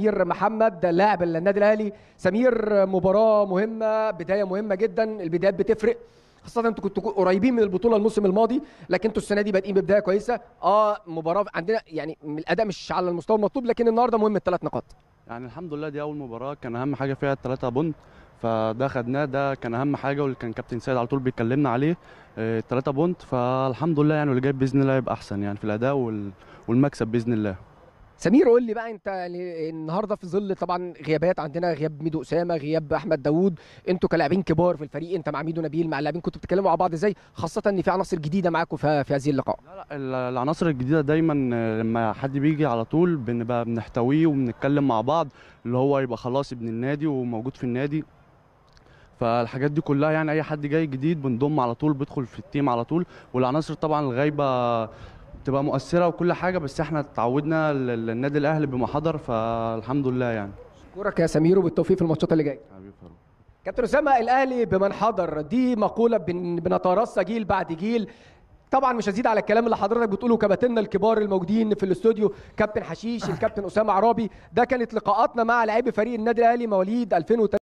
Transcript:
سمير محمد لاعب النادي الاهلي سمير مباراه مهمه بدايه مهمه جدا البدايات بتفرق خاصة انتوا كنتوا قريبين من البطولة الموسم الماضي لكن انتوا السنة دي بادئين ببداية كويسة اه مباراة عندنا يعني الأداء مش على المستوى المطلوب لكن النهاردة مهم الثلاث نقاط يعني الحمد لله دي أول مباراة كان أهم حاجة فيها الثلاثة بونت فده خدناه ده كان اهم حاجه واللي كان كابتن سيد على طول بيتكلمنا عليه آه، الثلاثه بونت فالحمد لله يعني واللي جاي باذن الله يبقى احسن يعني في الاداء والمكسب باذن الله سمير قول لي بقى انت يعني النهارده في ظل طبعا غيابات عندنا غياب ميدو اسامه غياب احمد داوود انتوا كلاعبين كبار في الفريق انت مع ميدو نبيل مع اللاعبين كنتوا بتتكلموا مع بعض ازاي خاصه ان في عناصر جديده معاكم في, في هذه اللقاء لا لا العناصر الجديده دايما لما حد بيجي على طول بنبقى بنحتويه وبنتكلم مع بعض اللي هو يبقى خلاص ابن النادي وموجود في النادي فالحاجات دي كلها يعني اي حد جاي جديد بنضم على طول بيدخل في التيم على طول والعناصر طبعا الغايبه تبقى مؤثره وكل حاجه بس احنا اتعودنا للنادي الاهلي بما حضر فالحمد لله يعني اشكرك يا سمير وبالتوفيق في الماتشات اللي جايه حبيبي كابتن اسامه الاهلي بمن حضر دي مقوله بنتراصى بنترصى جيل بعد جيل طبعا مش هزيد على الكلام اللي حضرتك بتقوله كباتننا الكبار الموجودين في الاستوديو كابتن حشيش الكابتن اسامه عرابي ده كانت لقاءاتنا مع لاعبي فريق النادي الاهلي مواليد 2008